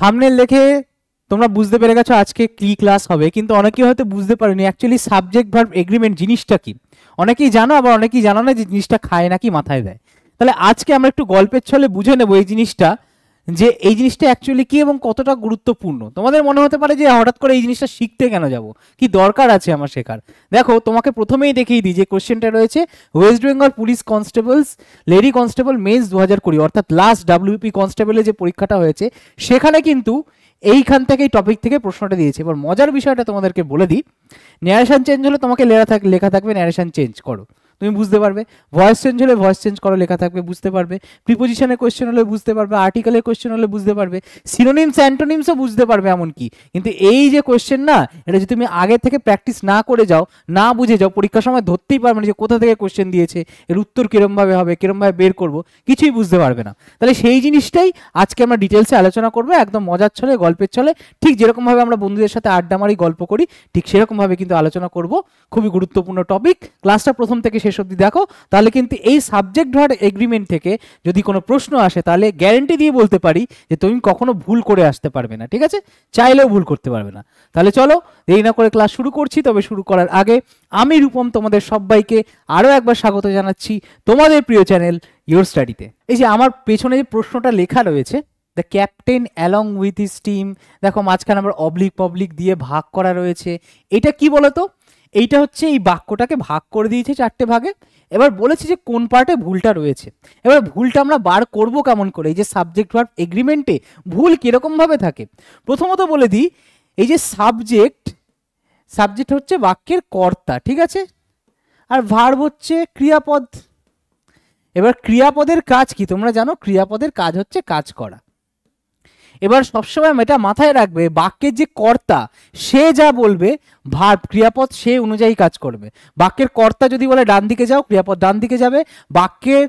থামনে লেখে তোমরা বুঝতে পেরে গেছো আজকে কি ক্লাস হবে কিন্তু অনেকেই হয়তো বুঝতে পারেনি অ্যাকচুয়ালি সাবজেক্ট ভার্ব এগ্রিমেন্ট জিনিসটা কি অনেকেই জানো আবার অনেকেই জানো না যে জিনিসটা খায় নাকি মাথায় দেয় তাহলে আজকে আমরা একটু গল্পের ছলে বুঝে নেবো এই জিনিসটা যে এই জিনিসটা অ্যাকচুয়ালি কি এবং কতটা গুরুত্বপূর্ণ তোমাদের মনে হতে পারে যে হঠাৎ করে এই জিনিসটা শিখতে কেন যাব কি দরকার আছে আমার শেখার দেখো তোমাকে প্রথমেই দেখিয়ে দিই যে কোশ্চেনটা রয়েছে West Bengal police constables lady constable mains দু হাজার কুড়ি অর্থাৎ লাস্ট ডাব্লিউপি কনস্টেবলের যে পরীক্ষাটা হয়েছে সেখানে কিন্তু এইখান থেকে এই টপিক থেকে প্রশ্নটা দিয়েছে এবার মজার বিষয়টা তোমাদেরকে বলে দিই ন্যারেশন চেঞ্জ হলে তোমাকে লেখা থাক লেখা থাকবে ন্যারেশন চেঞ্জ করো তুমি বুঝতে পারবে ভয়েস চেঞ্জ হলে ভয়েস চেঞ্জ করো লেখা থাকবে বুঝতে পারবে প্রিপোজিশনের কোয়েশ্চেন হলে বুঝতে পারবে আর্টিকেলের কোয়েশ্চেন হলে বুঝতে পারবে সিনোনিমস অ্যান্টোনিমসও বুঝতে পারবে এমনকি কিন্তু এই যে কোয়েশ্চেন না এটা যদি তুমি আগে থেকে প্র্যাকটিস না করে যাও না বুঝে যাও পরীক্ষার সময় ধরতেই পারবে না যে কোথা থেকে কোয়েশ্চেন দিয়েছে এর উত্তর কীরমভাবে হবে কীরমভাবে বের করবো কিছুই বুঝতে পারবে না তাহলে সেই জিনিসটাই আজকে আমরা ডিটেলসে আলোচনা করবো একদম মজার ছলে গল্পের ছলে ঠিক যেরকমভাবে আমরা বন্ধুদের সাথে আড্ডা মারি গল্প করি ঠিক সেরকমভাবে কিন্তু আলোচনা করব খুবই গুরুত্বপূর্ণ টপিক ক্লাসটা প্রথম থেকে শেষ অবধি দেখো তাহলে কিন্তু এই সাবজেক্ট ওয়ার্ড এগ্রিমেন্ট থেকে যদি কোনো প্রশ্ন আসে তাহলে গ্যারেন্টি দিয়ে বলতে পারি যে তুমি কখনো ভুল করে আসতে পারবে না ঠিক আছে চাইলেও ভুল করতে পারবে না তাহলে চলো দেরি না করে ক্লাস শুরু করছি তবে শুরু করার আগে আমি রূপম তোমাদের সবাইকে আরও একবার স্বাগত জানাচ্ছি তোমাদের প্রিয় চ্যানেল ইউর স্টাডিতে এই যে আমার পেছনে যে প্রশ্নটা লেখা রয়েছে the captain along with his team দেখো মাঝখানে আমার অবলিক পবলিক দিয়ে ভাগ করা রয়েছে এটা কি বলতো এইটা হচ্ছে এই বাক্যটাকে ভাগ করে দিয়েছে চারটে ভাগে এবার বলেছে যে কোন পার্টে ভুলটা রয়েছে এবার ভুলটা আমরা বার করব কেমন করে এই যে সাবজেক্ট ভার্ব এগ্রিমেন্টে ভুল কীরকমভাবে থাকে প্রথমত বলে দিই এই যে সাবজেক্ট সাবজেক্ট হচ্ছে বাক্যের কর্তা ঠিক আছে আর ভার্ব হচ্ছে ক্রিয়াপদ এবার ক্রিয়াপদের কাজ কি তোমরা জানো ক্রিয়াপদের কাজ হচ্ছে কাজ করা এবার সবসময় এটা মাথায় রাখবে বাক্যের যে কর্তা সে যা বলবে ভার ক্রিয়াপদ সে অনুযায়ী কাজ করবে বাক্যের কর্তা যদি বলে ডান দিকে যাও ক্রিয়াপদ ডান দিকে যাবে বাক্যের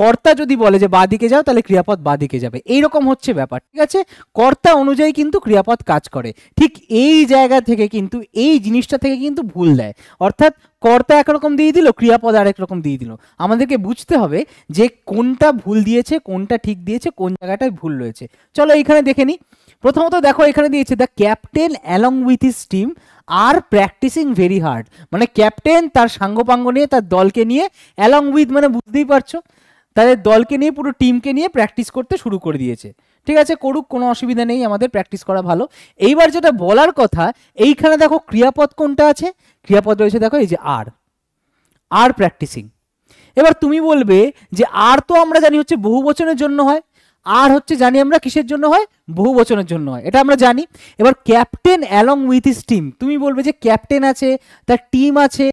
কর্তা যদি বলে যে বাদিকে যাও তাহলে ক্রিয়াপদ বাদিকে যাবে এইরকম হচ্ছে ব্যাপার ঠিক আছে কর্তা অনুযায়ী কিন্তু ক্রিয়াপদ কাজ করে ঠিক এই জায়গা থেকে কিন্তু এই জিনিসটা থেকে কিন্তু ভুল দেয় অর্থাৎ কর্তা একরকম দিয়ে দিল ক্রিয়াপদ আরেক রকম দিয়ে দিল আমাদেরকে বুঝতে হবে যে কোনটা ভুল দিয়েছে কোনটা ঠিক দিয়েছে কোন জায়গাটায় ভুল রয়েছে চলো এইখানে দেখে নিই প্রথমত দেখো এখানে দিয়েছে the captain along with his team আর প্র্যাকটিসিং ভেরি হার্ড মানে ক্যাপ্টেন তার সাঙ্গপাঙ্গ নিয়ে তার দলকে নিয়ে অ্যালং উইথ মানে বুঝতেই পারছো তাদের দলকে নিয়ে পুরো টিমকে নিয়ে প্র্যাকটিস করতে শুরু করে দিয়েছে ঠিক আছে করুক কোনো অসুবিধা নেই আমাদের প্র্যাকটিস করা ভালো এইবার যেটা বলার কথা এইখানে দেখো ক্রিয়াপদ কোনটা আছে ক্রিয়াপদ রয়েছে দেখো এই যে আর আর প্র্যাকটিসিং এবার তুমি বলবে যে আর তো আমরা জানি হচ্ছে বহু বচনের জন্য হয় আর হচ্ছে জানি আমরা কিসের জন্য হয় বহু বচনের জন্য হয় এটা আমরা জানি এবার captain along with his team তুমি বলবে যে ক্যাপ্টেন আছে তার টিম আছে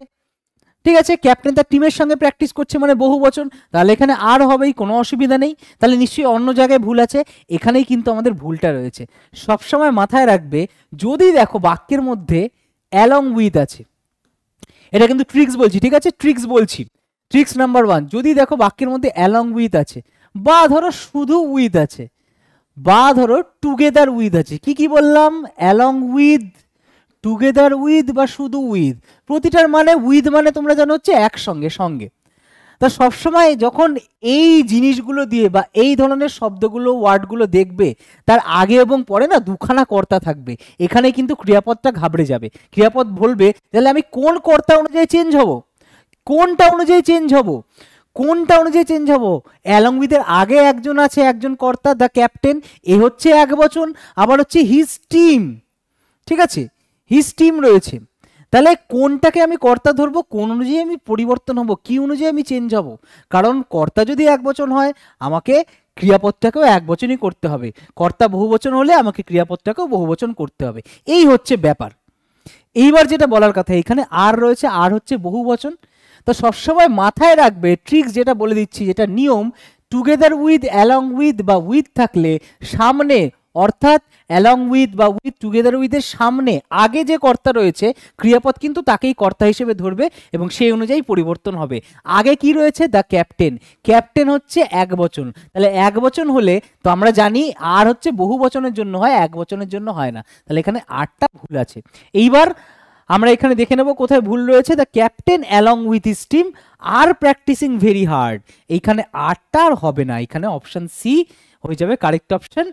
ঠিক আছে ক্যাপ্টেন তার টিমের সঙ্গে প্র্যাকটিস করছে মানে বহু বচন তাহলে এখানে আর হবেই কোনো অসুবিধা নেই তাহলে নিশ্চয়ই অন্য জায়গায় ভুল আছে এখানেই কিন্তু আমাদের ভুলটা রয়েছে সবসময় মাথায় রাখবে যদি দেখো বাক্যের মধ্যে অ্যালং উইথ আছে এটা কিন্তু ট্রিক্স বলছি ঠিক আছে ট্রিক্স বলছি ট্রিক্স নাম্বার ওয়ান যদি দেখো বাক্যের মধ্যে অ্যালং উইথ আছে বা ধরো শুধু উইথ আছে বা ধরো টুগেদার উইথ আছে কি কি বললাম অ্যালং উইথ টুগেদার উইথ বা শুধু উইথ প্রতিটার মানে উইথ মানে তোমরা জানো হচ্ছে একসঙ্গে সঙ্গে তা সবসময় যখন এই জিনিসগুলো দিয়ে বা এই ধরনের শব্দগুলো ওয়ার্ডগুলো দেখবে তার আগে এবং পরে না দুখানা কর্তা থাকবে এখানে কিন্তু ক্রিয়াপদটা ঘাবড়ে যাবে ক্রিয়াপদ বলবে তাহলে আমি কোন কর্তা অনুযায়ী চেঞ্জ হব কোনটা অনুযায়ী চেঞ্জ হব কোনটা অনুযায়ী চেঞ্জ হব অ্যালং উইথের আগে একজন আছে একজন কর্তা দ্য ক্যাপ্টেন এ হচ্ছে এক বচন আবার হচ্ছে হিজ টিম ঠিক আছে হিজ টিম রয়েছে তাহলে কোনটাকে আমি কর্তা ধরবো কোন অনুযায়ী আমি পরিবর্তন হব কি অনুযায়ী আমি চেঞ্জ হব কারণ কর্তা যদি এক বচন হয় আমাকে ক্রিয়াপদটাকেও এক বচনই করতে হবে কর্তা বহুবচন হলে আমাকে ক্রিয়াপদটাকেও বহুবচন করতে হবে এই হচ্ছে ব্যাপার এইবার যেটা বলার কথা এখানে আর রয়েছে আর হচ্ছে বহুবচন তো সবসময় মাথায় রাখবে ট্রিক্স যেটা বলে দিচ্ছি যেটা নিয়ম টুগেদার উইথ অ্যালং উইথ বা উইথ থাকলে সামনে অর্থাৎ অ্যালং উইথ বা উইথ টুগেদার উইথের সামনে আগে যে কর্তা রয়েছে ক্রিয়াপদ কিন্তু তাকেই কর্তা হিসেবে ধরবে এবং সেই অনুযায়ী পরিবর্তন হবে আগে কি রয়েছে দ্য ক্যাপ্টেন ক্যাপ্টেন হচ্ছে এক বচন তাহলে এক বচন হলে তো আমরা জানি আর হচ্ছে বহু বচনের জন্য হয় এক বচনের জন্য হয় না তাহলে এখানে আটটা ভুল আছে এইবার আমরা এখানে দেখে নেব কোথায় ভুল রয়েছে the captain along with his team আর প্র্যাকটিসিং ভেরি হার্ড এইখানে আটটা আর হবে না এখানে অপশান সি হয়ে যাবে কারেক্ট অপশান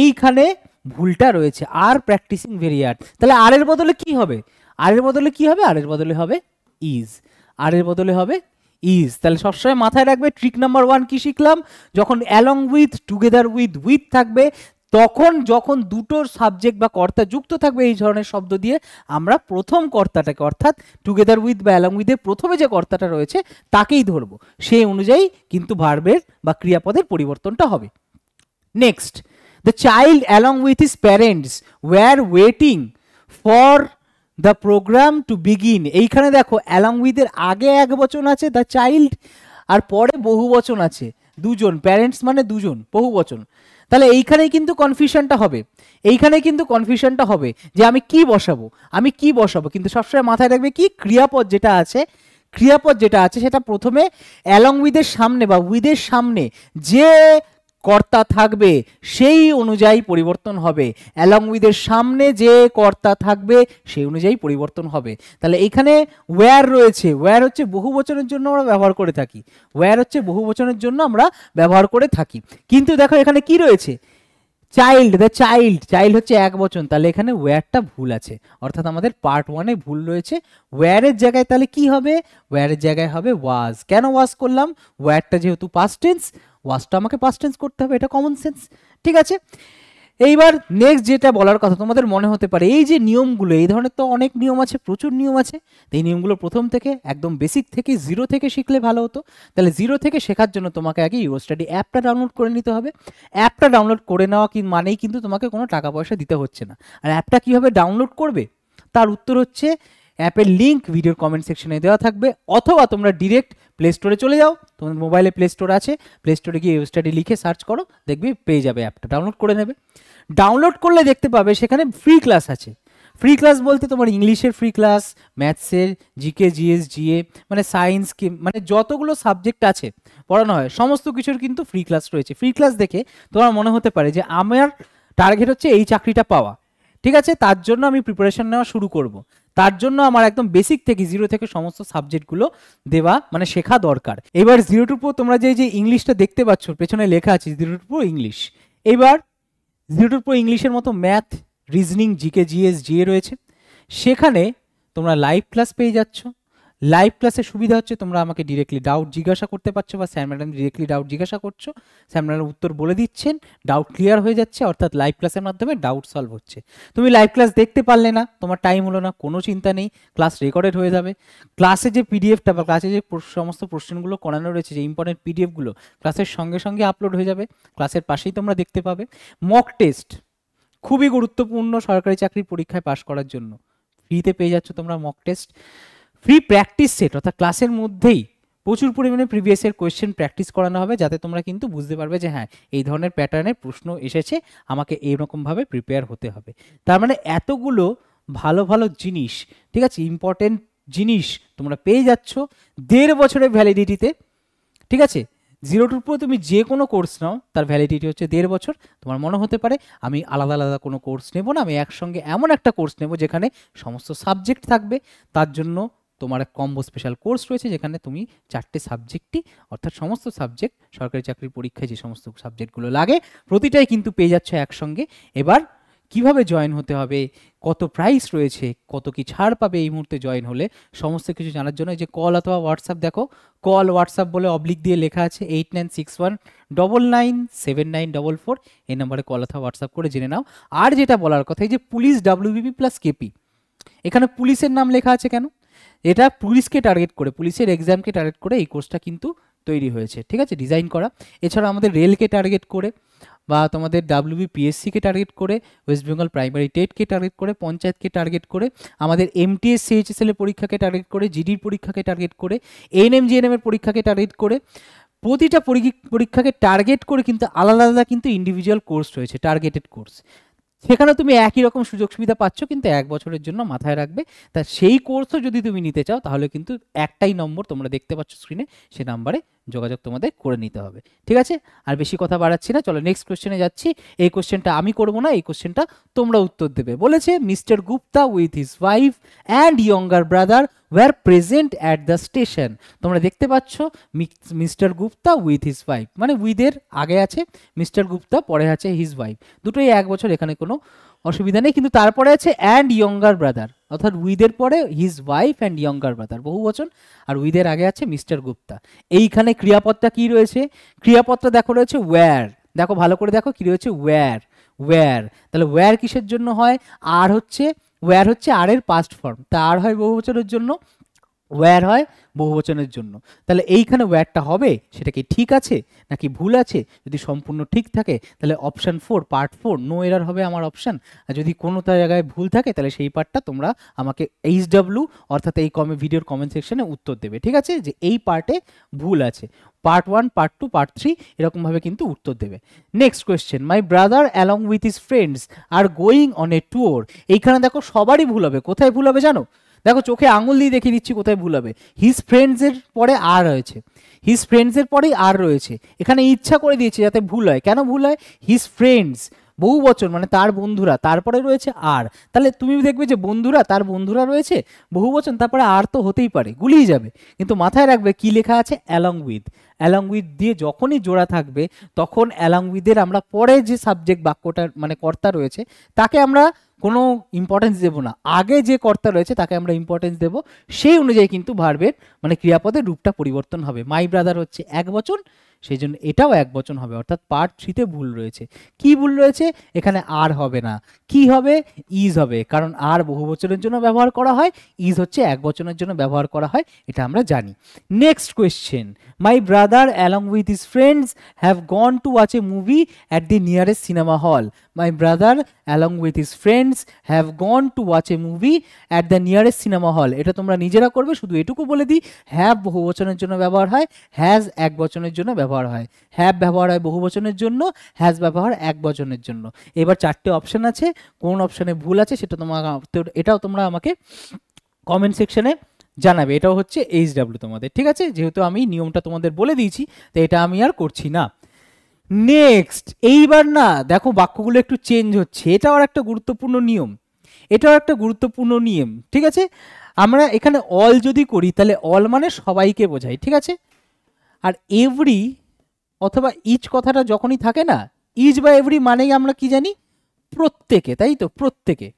এইখানে ভুলটা রয়েছে আর প্র্যাকটিসিং ভেরিয়ার তাহলে আর এর বদলে কি হবে আর এর বদলে কি হবে আর এর বদলে হবে ইজ আর এর বদলে হবে ইজ তাহলে সবসময় মাথায় রাখবে ট্রিক নাম্বার ওয়ান কি শিখলাম যখন along with together with with থাকবে তখন যখন দুটো সাবজেক্ট বা কর্তা যুক্ত থাকবে এই ধরনের শব্দ দিয়ে আমরা প্রথম কর্তাটাকে অর্থাৎ টুগেদার উইথ বা অ্যালং উইথের প্রথমে যে কর্তাটা রয়েছে তাকেই ধরবো সেই অনুযায়ী কিন্তু ভার্বের বা ক্রিয়াপদের পরিবর্তনটা হবে next The child along with his parents were waiting for the program to begin. এইখানে দেখো along with এর আগে এক বচন আছে the child আর পরে বহু বচন আছে দুজন প্যারেন্টস মানে দুজন বহু বচন তাহলে এইখানে কিন্তু কনফিউশনটা হবে এইখানে কিন্তু কনফিউশনটা হবে যে আমি কি বসাবো আমি কি বসাবো কিন্তু সবসময় মাথায় রাখবে কি ক্রিয়াপদ যেটা আছে ক্রিয়াপদ যেটা আছে সেটা প্রথমে অ্যালং উইদের সামনে বা উইদের সামনে যে কর্তা থাকবে সেই অনুযায়ী পরিবর্তন হবে অ্যালং উইথের সামনে যে কর্তা থাকবে সেই অনুযায়ী পরিবর্তন হবে তাহলে এখানে ওয়্যার রয়েছে ওয়্যার হচ্ছে বহু বচনের জন্য আমরা ব্যবহার করে থাকি ওয়্যার হচ্ছে বহু বচনের জন্য আমরা ব্যবহার করে থাকি কিন্তু দেখো এখানে কি রয়েছে চাইল্ড দ্য চাইল্ড চাইল্ড হচ্ছে এক বচন তাহলে এখানে ওয়্যারটা ভুল আছে অর্থাৎ আমাদের পার্ট ওয়ানে ভুল রয়েছে ওয়্যারের জায়গায় তাহলে কি হবে ওয়্যারের জায়গায় হবে ওয়াজ কেন ওয়াজ করলাম ওয়্যারটা যেহেতু পাস্ট টেন্স ওয়াজটা আমাকে পাস্ট টেন্স করতে হবে এটা কমন সেন্স ঠিক আছে এইবার নেক্সট যেটা বলার কথা তোমাদের মনে হতে পারে এই যে নিয়মগুলো এই ধরনের তো অনেক নিয়ম আছে প্রচুর নিয়ম আছে এই নিয়মগুলো প্রথম থেকে একদম বেসিক থেকে জিরো থেকে শিখলে ভালো হতো তাহলে জিরো থেকে শেখার জন্য তোমাকে আগে ইউরো স্টাডি অ্যাপটা ডাউনলোড করে নিতে হবে অ্যাপটা ডাউনলোড করে নেওয়া কি মানেই কিন্তু তোমাকে কোনো টাকা পয়সা দিতে হচ্ছে না আর অ্যাপটা কীভাবে ডাউনলোড করবে তার উত্তর হচ্ছে অ্যাপের লিঙ্ক ভিডিওর কমেন্ট সেকশনে দেওয়া থাকবে অথবা তোমরা ডিরেক্ট প্লে স্টোরে চলে যাও তোমাদের মোবাইলে প্লে স্টোর আছে প্লে স্টোরে গিয়ে স্টাডি লিখে সার্চ করো দেখবে পেয়ে যাবে অ্যাপটা ডাউনলোড করে নেবে ডাউনলোড করলে দেখতে পাবে সেখানে ফ্রি ক্লাস আছে ফ্রি ক্লাস বলতে তোমার ইংলিশের ফ্রি ক্লাস ম্যাথসের জিকে জিএস জিএ মানে সায়েন্স কি মানে যতগুলো সাবজেক্ট আছে পড়ানো হয় সমস্ত কিছুর কিন্তু ফ্রি ক্লাস রয়েছে ফ্রি ক্লাস দেখে তোমার মনে হতে পারে যে আমার টার্গেট হচ্ছে এই চাকরিটা পাওয়া ঠিক আছে তার জন্য আমি প্রিপারেশন নেওয়া শুরু করব তার জন্য আমার একদম বেসিক থেকে জিরো থেকে সমস্ত সাবজেক্টগুলো দেওয়া মানে শেখা দরকার এবার জিরো টু ফোর তোমরা যে যে ইংলিশটা দেখতে পাচ্ছ পেছনে লেখা আছে জিরো টু ফোর ইংলিশ এবার জিরো টু ফোর ইংলিশের মতো math reasoning GK GS GA রয়েছে সেখানে তোমরা লাইভ ক্লাস পেয়ে যাচ্ছ লাইভ ক্লাসের সুবিধা হচ্ছে তোমরা আমাকে ডিরেক্টলি ডাউট জিজ্ঞাসা করতে পারছো বা স্যার ম্যাডাম ডিরেক্টলি ডাউট জিজ্ঞাসা করছো স্যার ম্যাডাম উত্তর বলে দিচ্ছেন ডাউট ক্লিয়ার হয়ে যাচ্ছে অর্থাৎ লাইভ ক্লাসের মাধ্যমে ডাউট সলভ হচ্ছে তুমি লাইভ ক্লাস দেখতে পারলে না তোমার টাইম হলো না কোনো চিন্তা নেই ক্লাস রেকর্ডেড হয়ে যাবে ক্লাসে যে পিডিএফটা বা ক্লাসে যে সমস্ত প্রশ্নগুলো করানো রয়েছে যে ইম্পর্টেন্ট পিডিএফগুলো ক্লাসের সঙ্গে সঙ্গে আপলোড হয়ে যাবে ক্লাসের পাশেই তোমরা দেখতে পাবে মক টেস্ট খুবই গুরুত্বপূর্ণ সরকারি চাকরির পরীক্ষায় পাশ করার জন্য ফ্রিতে পেয়ে যাচ্ছ তোমরা mock test free practice set অর্থাৎ ক্লাসের মধ্যেই প্রচুর পরিমাণে প্রিভিয়াসের কোয়েশ্চেন প্র্যাকটিস করানো হবে যাতে তোমরা কিন্তু বুঝতে পারবে যে হ্যাঁ এই ধরনের প্যাটার্নের প্রশ্ন এসেছে আমাকে এইরকমভাবে প্রিপেয়ার হতে হবে তার মানে এতগুলো ভালো ভালো জিনিস ঠিক আছে ইম্পর্টেন্ট জিনিস তোমরা পেয়ে যাচ্ছ দেড় বছরের ভ্যালিডিটিতে ঠিক আছে জিরো টুর পুরো তুমি যে কোনো কোর্স নাও তার ভ্যালিডিটি হচ্ছে দেড় বছর তোমার মনে হতে পারে আমি আলাদা আলাদা কোনো কোর্স নেব না আমি একসঙ্গে এমন একটা কোর্স নেব যেখানে সমস্ত সাবজেক্ট থাকবে তার জন্য তোমার এক কম্বো স্পেশাল কোর্স রয়েছে যেখানে তুমি চারটে সাবজেক্টই অর্থাৎ সমস্ত সাবজেক্ট সরকারি চাকরির পরীক্ষায় যে সমস্ত সাবজেক্টগুলো লাগে প্রতিটাই কিন্তু পেয়ে যাচ্ছ একসঙ্গে এবার কিভাবে জয়েন হতে হবে কত প্রাইস রয়েছে কত কি ছাড় পাবে এই মুহূর্তে জয়েন হলে সমস্ত কিছু জানার জন্য যে কল অথবা হোয়াটসঅ্যাপ দেখো কল হোয়াটসঅ্যাপ বলে অবলিক দিয়ে লেখা আছে eight nine six one double nine seven nine double four এই নম্বরে কল অথবা হোয়াটসঅ্যাপ করে জেনে নাও আর যেটা বলার কথা এই যে পুলিশ ডাব্লিউবিপি প্লাস কেপি এখানে পুলিশের নাম লেখা আছে কেন এটা পুলিশকে টার্গেট করে পুলিশের এক্সামকে টার্গেট করে এই কোর্সটা কিন্তু তৈরি হয়েছে ঠিক আছে ডিজাইন করা এছাড়া আমাদের রেলকে টার্গেট করে বা তোমাদের ডাব্লিউবিপিএসসিকে টার্গেট করে ওয়েস্ট বেঙ্গল প্রাইমারি টেটকে টার্গেট করে পঞ্চায়েতকে টার্গেট করে আমাদের এমটিএস সিএইচএসএল এর পরীক্ষাকে টার্গেট করে জিডির পরীক্ষাকে টার্গেট করে এনএম জিএনএম এর পরীক্ষাকে টার্গেট করে প্রতিটা পরীক্ষাকে টার্গেট করে কিন্তু আলাদা আলাদা কিন্তু ইন্ডিভিজুয়াল কোর্স রয়েছে টার্গেটেড কোর্স সেখানে তুমি একই রকম সুযোগ সুবিধা পাচ্ছ কিন্তু এক বছরের জন্য মাথায় রাখবে তা সেই কোর্সও যদি তুমি নিতে চাও তাহলে কিন্তু একটাই নম্বর তোমরা দেখতে পাচ্ছ স্ক্রিনে সে নাম্বারে যোগাযোগ তোমাদের করে নিতে হবে ঠিক আছে আর বেশি কথা বাড়াচ্ছি না চলো নেক্সট কোশ্চেনে যাচ্ছি এই কোশ্চেনটা আমি করব না এই কোশ্চেনটা তোমরা উত্তর দেবে বলেছে Mister Gupta with his wife and younger brother were present at the station তোমরা দেখতে পাচ্ছ Mister Gupta with his wife মানে উইদের আগে আছে মিস্টার গুপ্তা পরে আছে হিজ ওয়াইফ দুটোই এক বছর এখানে কোনো অসুবিধা নেই কিন্তু তারপরে আছে অ্যান্ড ইয়ঙ্গার ব্রাদার অর্থাৎ উইদের পরে his wife and younger brother বহু বচন আর উইদের আগে আছে মিস্টার গুপ্তা এইখানে ক্রিয়াপদটা কি রয়েছে ক্রিয়াপদটা দেখো রয়েছে ওয়্যার দেখো ভালো করে দেখো কি রয়েছে ওয়্যার ওয়্যার তাহলে ওয়্যার কিসের জন্য হয় আর হচ্ছে ওয়্যার হচ্ছে আর এর পাস্ট ফর্ম তা আর হয় বহু বছরের জন্য ওয়্যার হয় বহুবচনের জন্য তাহলে এইখানে ওয়্যারটা হবে সেটা কি ঠিক আছে নাকি ভুল আছে যদি সম্পূর্ণ ঠিক থাকে তাহলে option four part four no error হবে আমার অপশান আর যদি কোনো জায়গায় ভুল থাকে তাহলে সেই পার্টটা তোমরা আমাকে এইচ ডাব্লু অর্থাৎ এই কমে ভিডিওর কমেন্ট সেকশনে উত্তর দেবে ঠিক আছে যে এই পার্টে ভুল আছে part one part two part three এরকমভাবে কিন্তু উত্তর দেবে next question my brother along with his friends are going on a tour এইখানে দেখো সবারই ভুল হবে কোথায় ভুল হবে জানো দেখো চোখে আঙুল দিয়ে দেখিয়ে দিচ্ছি কোথায় ভুল হবে হিজ ফ্রেন্ডসের পরে আর রয়েছে হিজ ফ্রেন্ডসের পরেই আর রয়েছে এখানে ইচ্ছা করে দিয়েছে যাতে ভুল হয় কেন ভুল হয় হিজ ফ্রেন্ডস বহু বচন মানে তার বন্ধুরা তারপরে রয়েছে আর তাহলে তুমি দেখবে যে বন্ধুরা তার বন্ধুরা রয়েছে বহু বচন তারপরে আর তো হতেই পারে গুলিয়ে যাবে কিন্তু মাথায় রাখবে কি লেখা আছে অ্যালং উইথ অ্যালং উইথ দিয়ে যখনই জোড়া থাকবে তখন অ্যালং উইথের আমরা পরে যে সাবজেক্ট বাক্যটার মানে কর্তা রয়েছে তাকে আমরা কোনো ইম্পর্টেন্স দেবো না আগে যে কর্তা রয়েছে তাকে আমরা ইম্পর্টেন্স দেবো সেই অনুযায়ী কিন্তু ভার্বের মানে ক্রিয়াপদের রূপটা পরিবর্তন হবে মাই ব্রাদার হচ্ছে এক বচন সেই জন্য এটাও এক বচন হবে অর্থাৎ পার্ট থ্রিতে ভুল রয়েছে কি ভুল রয়েছে এখানে আর হবে না কি হবে ইজ হবে কারণ আর বহু বচনের জন্য ব্যবহার করা হয় ইজ হচ্ছে এক বচনের জন্য ব্যবহার করা হয় এটা আমরা জানি next question my brother along with his friends have gone to watch a movie at the nearest cinema hall my brother along with his friends have gone to watch a movie at the nearest cinema hall এটা তোমরা নিজেরা করবে শুধু এটুকু বলে দিই have বহু বচনের জন্য ব্যবহার হয় হ্যাজ এক বচনের জন্য ব্যবহার ব্যবহার হয় হ্যাভ ব্যবহার হয় বহু বচনের জন্য হ্যাজ ব্যবহার এক বচনের জন্য এবার চারটে অপশান আছে কোন অপশানে ভুল আছে সেটা তোমাকে এটাও তোমরা আমাকে কমেন্ট সেকশনে জানাবে এটাও হচ্ছে এইচ ডাব্লিউ তোমাদের ঠিক আছে যেহেতু আমি নিয়মটা তোমাদের বলে দিয়েছি তো এটা আমি আর করছি না নেক্সট এইবার না দেখো বাক্যগুলো একটু চেঞ্জ হচ্ছে এটাও একটা গুরুত্বপূর্ণ নিয়ম এটাও একটা গুরুত্বপূর্ণ নিয়ম ঠিক আছে আমরা এখানে অল যদি করি তাহলে অল মানে সবাইকে বোঝাই ঠিক আছে আর এভরি অথবা ইচ কথাটা যখনই থাকে না ইজ বা এভরি মানেই আমরা কি জানি প্রত্যেকে তাই তো প্রত্যেকে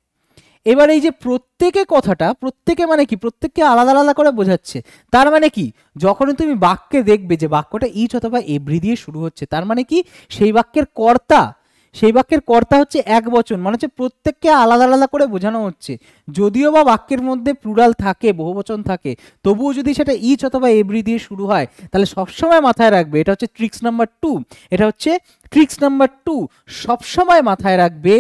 এবার এই যে প্রত্যেকে কথাটা প্রত্যেকে মানে কি প্রত্যেককে আলাদা আলাদা করে বোঝাচ্ছে তার মানে কি যখনই তুমি বাক্যে দেখবে যে বাক্যটা ইচ অথবা এভরি দিয়ে শুরু হচ্ছে তার মানে কি সেই বাক্যের কর্তা সেই বাক্যের কর্তা হচ্ছে এক বচন মানে হচ্ছে প্রত্যেককে আলাদা আলাদা করে বোঝানো হচ্ছে যদিও বা বাক্যের মধ্যে প্লুরাল থাকে বহুবচন থাকে তবুও যদি সেটা ইচ অথবা এভরি দিয়ে শুরু হয় তাহলে সবসময় মাথায় রাখবে এটা হচ্ছে ট্রিক্স নাম্বার টু এটা হচ্ছে ট্রিক্স নাম্বার টু সবসময় মাথায় রাখবে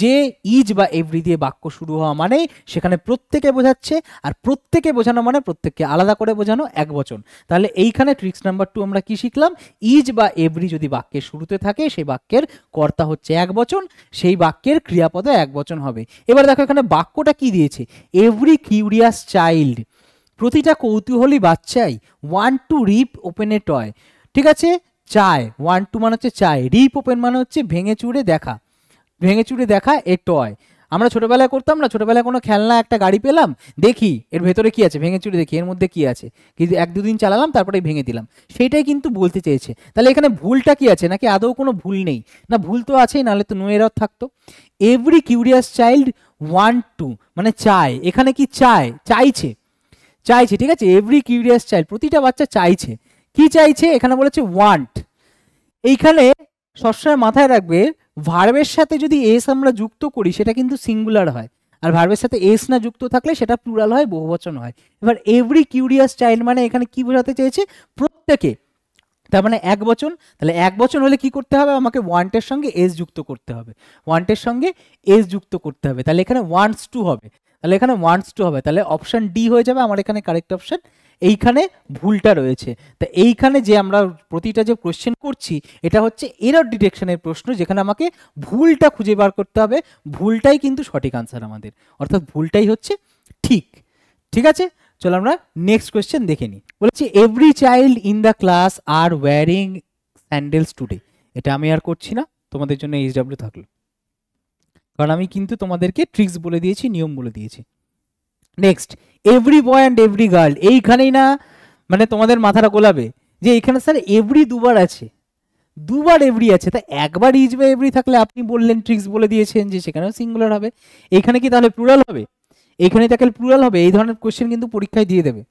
যে ইজ বা এভরি দিয়ে বাক্য শুরু হওয়া মানে সেখানে প্রত্যেকে বোঝাচ্ছে আর প্রত্যেকে বোঝানো মানে প্রত্যেককে আলাদা করে বোঝানো এক বচন তাহলে এইখানে ট্রিক্স নাম্বার টু আমরা কি শিখলাম ইজ বা এভরি যদি বাক্যের শুরুতে থাকে সেই বাক্যের কর্তা হচ্ছে এক বচন সেই বাক্যের ক্রিয়াপদে এক বচন হবে এবার দেখো এখানে বাক্যটা কি দিয়েছে এভরি কিউরিয়াস চাইল্ড প্রতিটা কৌতূহলী বাচ্চাই want to rip open a toy ঠিক আছে চায় ওয়ান টু মানে হচ্ছে চায় রিপ ওপেন মানে হচ্ছে ভেঙে চুড়ে দেখা ভেঙে চুড়ে দেখা এ টয় আমরা ছোটোবেলায় করতাম না ছোটোবেলায় কোনো খেলনা একটা গাড়ি পেলাম দেখি এর ভেতরে কি আছে ভেঙে চুড়ে দেখি এর মধ্যে কি আছে কিন্তু এক দুদিন চালালাম তারপরে ভেঙে দিলাম সেইটাই কিন্তু বলতে চেয়েছে তাহলে এখানে ভুলটা কি আছে নাকি আদৌ কোনো ভুল নেই না ভুল তো আছেই নাহলে তো নোয়ের থাকতো every curious child want to মানে চায় এখানে কি চায় চাইছে চাইছে ঠিক আছে এভরি কিউরিয়াস চাইল্ড প্রতিটা বাচ্চা চাইছে কি চাইছে এখানে বলেছে ওয়ান্ট এইখানে সবসময় মাথায় রাখবে ভার্বের সাথে যদি এস আমরা যুক্ত করি সেটা কিন্তু সিঙ্গুলার হয় আর ভার্বের সাথে এস না যুক্ত থাকলে সেটা প্লুরাল হয় বহুবচন হয় এবার এভরি কিউরিয়াস চাইল্ড মানে এখানে কি বোঝাতে চেয়েছে প্রত্যেকে তার মানে এক বচন তাহলে এক বচন হলে কি করতে হবে আমাকে ওয়ান্টের সঙ্গে এস যুক্ত করতে হবে ওয়ান্টের সঙ্গে এস যুক্ত করতে হবে তাহলে এখানে ওয়ান্টস টু হবে তাহলে এখানে ওয়ান্টস টু হবে তাহলে অপশান ডি হয়ে যাবে আমার এখানে কারেক্ট অপশান এইখানে ভুলটা রয়েছে তা এইখানে যে আমরা প্রতিটা যে কোশ্চেন করছি এটা হচ্ছে এরর ডিটেকশনের প্রশ্ন যেখানে আমাকে ভুলটা খুঁজে বার করতে হবে ভুলটাই কিন্তু সঠিক আনসার আমাদের অর্থাৎ ভুলটাই হচ্ছে ঠিক ঠিক আছে চলো আমরা নেক্সট কোয়েশ্চেন দেখে নিই বলেছি every child in the class are wearing sandals today এটা আমি আর করছি না তোমাদের জন্য এইচডাব্লিউ থাকলো কারণ আমি কিন্তু তোমাদেরকে ট্রিক্স বলে দিয়েছি নিয়ম বলে দিয়েছি next every boy and every girl এইখানেই না মানে তোমাদের মাথাটা গোলাবে যে এখানে স্যার এভরি দুবার আছে দুবার এভরি আছে তা একবার ইজ বা এভরি থাকলে আপনি বললেন ট্রিক্স বলে দিয়েছেন যে সেখানেও সিঙ্গুলার হবে এখানে কি তাহলে প্লুরাল হবে এখানে তাকে প্লুরাল হবে এই ধরনের কোশ্চেন কিন্তু পরীক্ষায় দিয়ে দেবে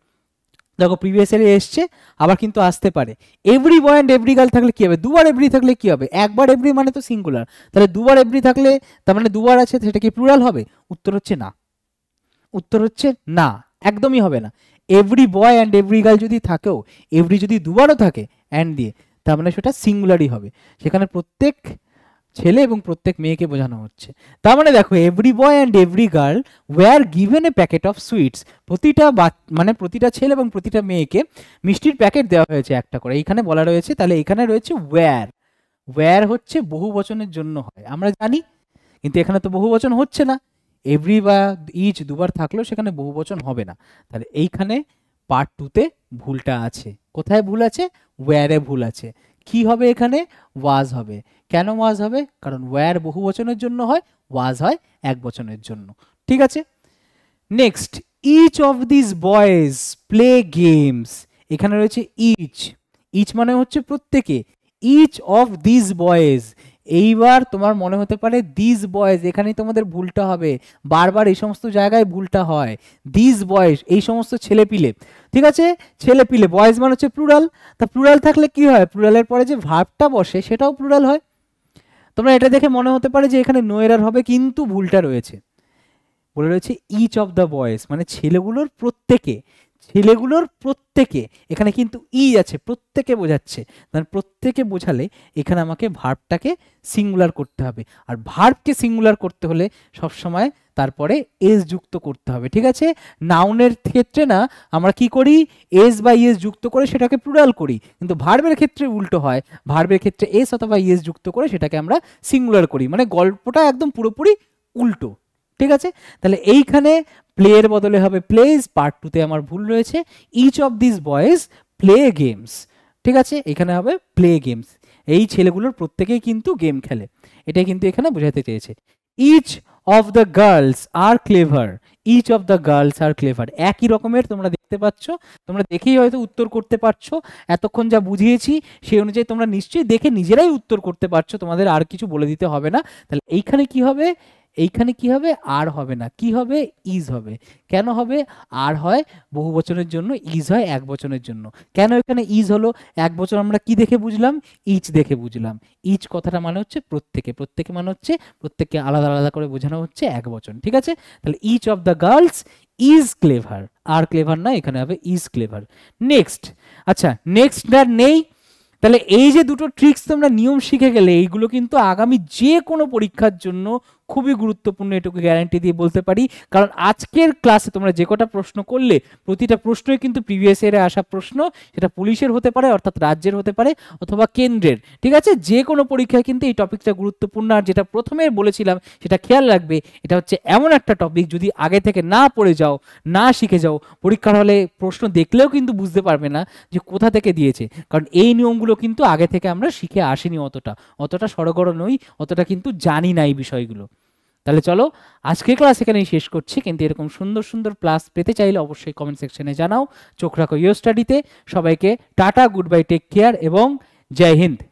দেখো প্রিভিয়াস ইয়ারে এসছে আবার কিন্তু আসতে পারে every boy and every girl থাকলে কী হবে দুবার এভরি থাকলে কী হবে একবার এভরি মানে তো সিঙ্গুলার তাহলে দুবার এভরি থাকলে তার মানে দুবার আছে সেটা কি প্লুরাল হবে উত্তর হচ্ছে না উত্তর হচ্ছে না একদমই হবে না every boy and every girl যদি থাকেও এভরি যদি দুবারও থাকে অ্যান্ড দিয়ে তার মানে সেটা সিঙ্গুলারই হবে সেখানে প্রত্যেক ছেলে এবং প্রত্যেক মেয়েকে বোঝানো হচ্ছে তার মানে দেখো every boy and every girl were given a packet of sweets প্রতিটা মানে প্রতিটা ছেলে এবং প্রতিটা মেয়েকে মিষ্টির প্যাকেট দেওয়া হয়েছে একটা করে এইখানে বলা রয়েছে তাহলে এখানে রয়েছে ওয়্যার ওয়্যার হচ্ছে বহু বচনের জন্য হয় আমরা জানি কিন্তু এখানে তো বহু বচন হচ্ছে না এভরি বা ইচ দুবার থাকলেও সেখানে বহু বচন হবে না তাহলে এইখানে পার্ট টুতে ভুলটা আছে কোথায় ভুল আছে ওয়্যারে ভুল আছে কি হবে এখানে ওয়াজ হবে কেন ওয়াজ হবে কারণ ওয়্যার বহু বচনের জন্য হয় ওয়াজ হয় এক বচনের জন্য ঠিক আছে next each of this boys play games এখানে রয়েছে ইচ ইচ মানে হচ্ছে প্রত্যেকে ইচ অফ দিস বয়েজ এইবার তোমার মনে হতে পারে দিস বয়েজ এখানেই তোমাদের ভুলটা হবে বারবার এই সমস্ত জায়গায় ভুলটা হয় দিস বয়েজ এই সমস্ত ছেলেপিলে ঠিক আছে ছেলেপিলে বয়েজ মানে হচ্ছে প্লুরাল তা প্লুরাল থাকলে কি হয় প্লুরালের পরে যে ভাবটা বসে সেটাও প্লুরাল হয় তোমরা এটা দেখে মনে হতে পারে যে এখানে নোয়েরার হবে কিন্তু ভুলটা রয়েছে বলে রয়েছে ইচ অফ দ্য বয়েজ মানে ছেলেগুলোর প্রত্যেকে ছেলেগুলোর প্রত্যেকে এখানে কিন্তু ই আছে প্রত্যেকে বোঝাচ্ছে তার মানে প্রত্যেকে বোঝালে এখানে আমাকে ভার্বটাকে সিঙ্গুলার করতে হবে আর ভার্বকে সিঙ্গুলার করতে হলে সবসময় তারপরে এস যুক্ত করতে হবে ঠিক আছে নাউনের ক্ষেত্রে না আমরা কি করি এস বা ইএস যুক্ত করে সেটাকে প্লুরাল করি কিন্তু ভার্বের ক্ষেত্রে উল্টো হয় ভার্বের ক্ষেত্রে এস অথবা ইএস যুক্ত করে সেটাকে আমরা সিঙ্গুলার করি মানে গল্পটা একদম পুরোপুরি উল্টো ঠিক আছে তাহলে এইখানে প্লে এর বদলে হবে প্লেজ পার্ট টুতে আমার ভুল রয়েছে each of this boys play games ঠিক আছে এখানে হবে প্লে গেমস এই ছেলেগুলোর প্রত্যেকেই কিন্তু গেম খেলে এটাই কিন্তু এখানে বোঝাতে চেয়েছে each of the girls are clever each of the girls are clever একই রকমের তোমরা দেখতে পাচ্ছ তোমরা দেখেই হয়তো উত্তর করতে পারছো এতক্ষণ যা বুঝিয়েছি সেই অনুযায়ী তোমরা নিশ্চয়ই দেখে নিজেরাই উত্তর করতে পারছো তোমাদের আর কিছু বলে দিতে হবে না তাহলে এইখানে কি হবে এইখানে কি হবে আর হবে না কি হবে ইজ হবে কেন হবে আর হয় বহু বচনের জন্য ইজ হয় এক বচনের জন্য কেন এখানে ইজ হলো এক বছর আমরা কি দেখে বুঝলাম ইচ দেখে বুঝলাম ইচ কথাটা মানে হচ্ছে প্রত্যেকে প্রত্যেকে মানে হচ্ছে প্রত্যেককে আলাদা আলাদা করে বোঝানো হচ্ছে এক বচন ঠিক আছে তাহলে each of the girls is clever are clever না এখানে হবে ইজ ক্লেভার নেক্সট আচ্ছা নেক্সট আর নেই তাহলে এই যে দুটো ট্রিক্স তোমরা নিয়ম শিখে গেলে এইগুলো কিন্তু আগামী যে কোনো পরীক্ষার জন্য খুবই গুরুত্বপূর্ণ এটুকু গ্যারান্টি দিয়ে বলতে পারি কারণ আজকের ক্লাসে তোমরা যে কটা প্রশ্ন করলে প্রতিটা প্রশ্নই কিন্তু প্রিভিয়াস ইয়ারে আসা প্রশ্ন সেটা পুলিশের হতে পারে অর্থাৎ রাজ্যের হতে পারে অথবা কেন্দ্রের ঠিক আছে যে কোনো পরীক্ষায় কিন্তু এই টপিকটা গুরুত্বপূর্ণ আর যেটা প্রথমে বলেছিলাম সেটা খেয়াল রাখবে এটা হচ্ছে এমন একটা টপিক যদি আগে থেকে না পড়ে যাও না শিখে যাও পরীক্ষার হলে প্রশ্ন দেখলেও কিন্তু বুঝতে পারবে না যে কোথা থেকে দিয়েছে কারণ এই নিয়মগুলো কিন্তু আগে থেকে আমরা শিখে আসিনি অতটা অতটা সরগর নই অতটা কিন্তু জানি না এই বিষয়গুলো তাহলে চলো আজকের ক্লাস এখানেই শেষ করছি কিন্তু এরকম সুন্দর সুন্দর ক্লাস পেতে চাইলে অবশ্যই কমেন্ট সেকশনে জানাও চোখ রাখো ইউ স্টাডিতে সবাইকে টাটা গুড বাই টেক কেয়ার এবং জয় হিন্দ